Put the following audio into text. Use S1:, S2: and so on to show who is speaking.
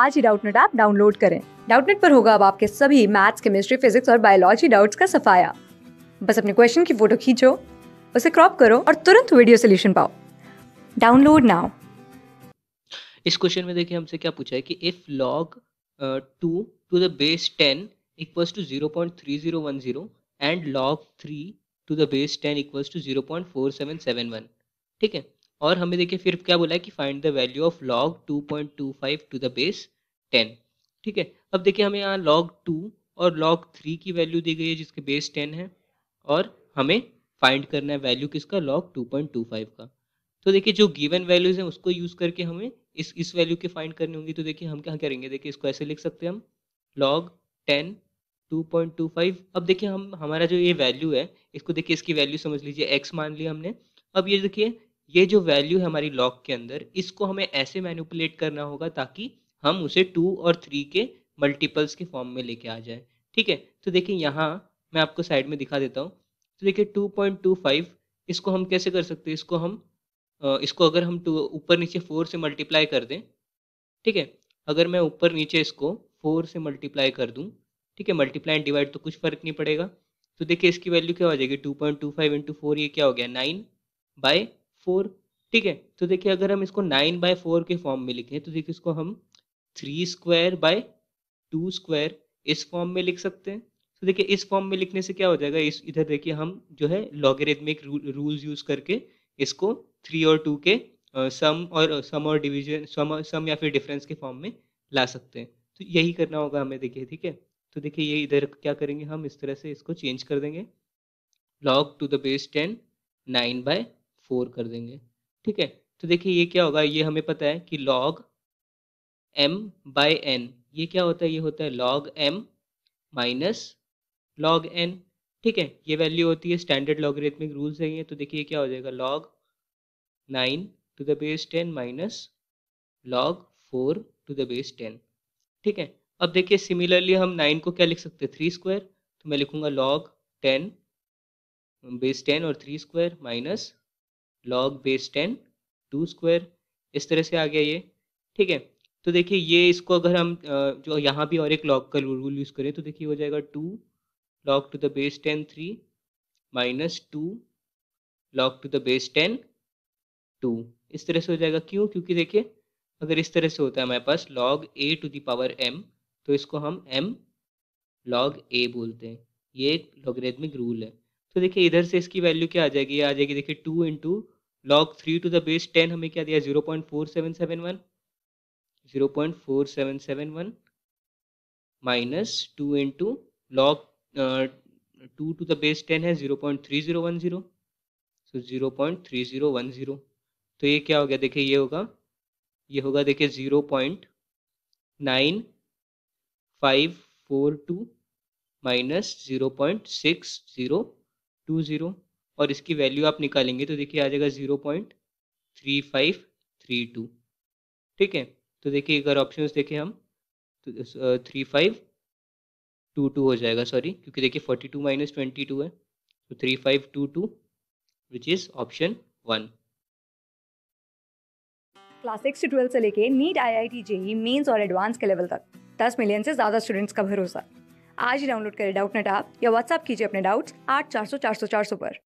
S1: आज ही Doubtnut app download करें डाउटनेट पर होगा अब आपके सभी मैथ्स केमिस्ट्री फिजिक्स और बायोलॉजी डाउट्स का सफाया बस अपने क्वेश्चन की फोटो खींचो उसे क्रॉप करो और तुरंत वीडियो सोल्यूशन पाओ डाउनलोड नाउ
S2: इस क्वेश्चन में देखिए हमसे क्या पूछा है कि if log two to the base ten equals to zero point three zero one zero and log three to the base ten equals to zero point four seven seven one ठीक है और हमें देखिए फिर क्या बोला है कि find the value of log 2.25 to the base 10 ठीक है अब देखिए हमें यहाँ लॉग टू और लॉग थ्री की वैल्यू दी गई है जिसके बेस 10 है और हमें फाइंड करना है वैल्यू किसका लॉग 2.25 का तो देखिए जो गिवन वैल्यूज हैं उसको यूज़ करके हमें इस इस वैल्यू के फाइंड करनी होंगी तो देखिए हम क्या करेंगे देखिए इसको ऐसे लिख सकते हैं हम log ten two point two five अब देखिए हम हमारा जो ये वैल्यू है इसको देखिए इसकी वैल्यू समझ लीजिए एक्स मान लिया हमने अब ये देखिए ये जो वैल्यू है हमारी लॉक के अंदर इसको हमें ऐसे मैनिपुलेट करना होगा ताकि हम उसे टू और थ्री के मल्टीपल्स के फॉर्म में लेके आ जाए ठीक है तो देखिए यहाँ मैं आपको साइड में दिखा देता हूँ तो देखिए टू पॉइंट टू फाइव इसको हम कैसे कर सकते हैं इसको हम इसको अगर हम टू ऊपर नीचे फोर से मल्टीप्लाई कर दें ठीक है अगर मैं ऊपर नीचे इसको फोर से मल्टीप्लाई कर दूँ ठीक है मल्टीप्लाई एंड डिवाइड तो कुछ फ़र्क नहीं पड़ेगा तो देखिए इसकी वैल्यू क्या हो जाएगी two point two five into four ये क्या हो गया नाइन बाय फोर ठीक है तो देखिए अगर हम इसको नाइन बाय फोर के फॉर्म में लिखें तो देखिए इसको हम three square by two square इस फॉर्म में लिख सकते हैं तो देखिए इस फॉर्म में लिखने से क्या हो जाएगा इस इधर देखिए हम जो है लॉगरिथमिक रूल्स यूज करके इसको थ्री और टू के सम और सम और डिवीजन सम सम या फिर डिफरेंस के फॉर्म में ला सकते हैं तो यही करना होगा हमें देखिए ठीक है तो देखिए ये इधर क्या करेंगे हम इस तरह से इसको चेंज कर देंगे log to the base ten nine by four कर देंगे ठीक है तो देखिए ये क्या होगा ये हमें पता है कि लॉग एम बाय एन ये क्या होता है ये होता है log M minus log N ठीक है ये वैल्यू होती है स्टैंडर्ड लॉगरिथमिक रूल्स है ये तो देखिए क्या हो जाएगा log nine to the base ten minus log four to the base ten ठीक है अब देखिए सिमिलरली हम नाइन को क्या लिख सकते हैं थ्री स्क्वायर तो मैं लिखूंगा लॉग टेन बेस टेन और three square minus log base ten two square इस तरह से आ गया ये ठीक है तो देखिए ये इसको अगर हम जो यहाँ भी और एक लॉग का रूल यूज़ करें तो देखिए हो जाएगा two log to the base ten three minus two log to the base ten two इस तरह से हो जाएगा क्यों क्योंकि देखिए अगर इस तरह से होता है हमारे पास log A to the power M तो इसको हम एम लॉग ए बोलते हैं ये एक लॉगरेदमिक रूल है तो देखिए इधर से इसकी वैल्यू क्या आ जाएगी आ जाएगी देखिए two into log three to the base ten हमें क्या दिया zero point four seven seven one zero point four seven seven one minus two into log two to the base ten है zero point three zero one zero so zero point three zero one zero तो ये क्या हो गया देखिए ये होगा ये होगा देखिए zero point nine five four two minus zero point six zero two zero और इसकी वैल्यू आप निकालेंगे तो देखिए आ जाएगा zero point three five three two ठीक है तो देखिए अगर ऑप्शन देखें हम तो थ्री फाइव टू टू हो जाएगा सॉरी क्योंकि देखिए forty two minus twenty two है तो three five two two which is option one
S1: class six से ट्वेल्थ से लेके NEET I I T JEE mains और एडवांस के लेवल तक दस मिलियन से ज़्यादा स्टूडेंट्स का भरोसा आज ही डाउनलोड करें डाउट नेट आप या व्हाट्सअप कीजिए अपने डाउट्स आठ चार सौ चार सौ चार सौ पर